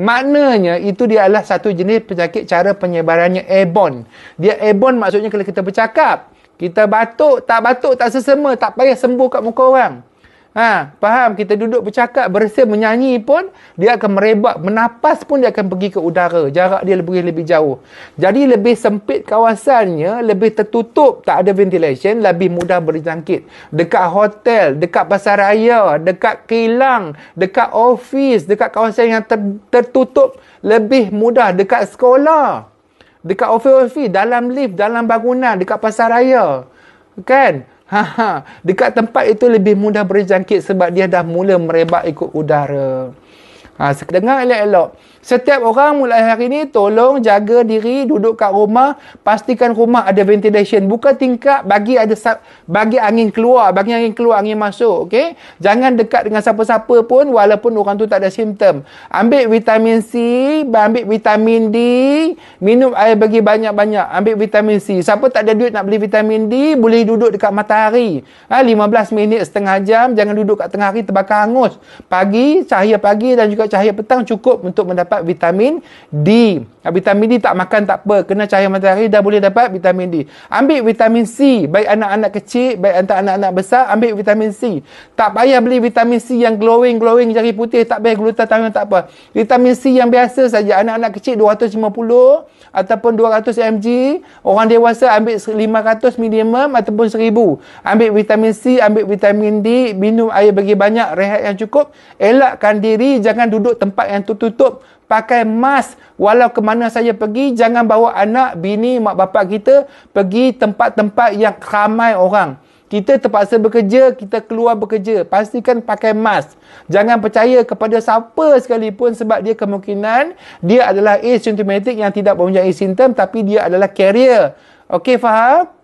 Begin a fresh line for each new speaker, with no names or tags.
Maknanya itu dia adalah satu jenis penyakit cara penyebarannya airborne. Dia airborne maksudnya kalau kita bercakap, kita batuk, tak batuk, tak sesema, tak payah sembuh kat muka orang. Ha, faham? Kita duduk bercakap, bersih, menyanyi pun, dia akan merebak, menapas pun dia akan pergi ke udara. Jarak dia lebih lebih jauh. Jadi lebih sempit kawasannya, lebih tertutup, tak ada ventilation, lebih mudah berjangkit. Dekat hotel, dekat pasar raya, dekat kilang, dekat office, dekat kawasan yang ter- tertutup, lebih mudah. Dekat sekolah, dekat office-office, dalam lift, dalam bangunan, dekat pasar raya. Kan? Ha, ha. Dekat tempat itu lebih mudah berjangkit sebab dia dah mula merebak ikut udara. Ha, dengar elok-elok. Setiap orang mulai hari ini tolong jaga diri duduk kat rumah. Pastikan rumah ada ventilation. Buka tingkap bagi ada bagi angin keluar. Bagi angin keluar, angin masuk. Okay? Jangan dekat dengan siapa-siapa pun walaupun orang tu tak ada simptom. Ambil vitamin C, ambil vitamin D. Minum air bagi banyak-banyak. Ambil vitamin C. Siapa tak ada duit nak beli vitamin D, boleh duduk dekat matahari. Ha, 15 minit setengah jam. Jangan duduk kat tengah hari terbakar hangus. Pagi, cahaya pagi dan juga juga cahaya petang cukup untuk mendapat vitamin D. Vitamin D tak makan tak apa. Kena cahaya matahari dah boleh dapat vitamin D. Ambil vitamin C. Baik anak-anak kecil, baik antara anak-anak besar, ambil vitamin C. Tak payah beli vitamin C yang glowing-glowing jari putih. Tak payah glutathione tak apa. Vitamin C yang biasa saja. Anak-anak kecil 250 ataupun 200 mg. Orang dewasa ambil 500 minimum ataupun 1000. Ambil vitamin C, ambil vitamin D. Minum air bagi banyak. Rehat yang cukup. Elakkan diri. Jangan duduk tempat yang tertutup pakai mask walau ke mana saja pergi jangan bawa anak bini mak bapak kita pergi tempat-tempat yang ramai orang kita terpaksa bekerja kita keluar bekerja pastikan pakai mask jangan percaya kepada siapa sekalipun sebab dia kemungkinan dia adalah asymptomatic yang tidak mempunyai simptom tapi dia adalah carrier okey faham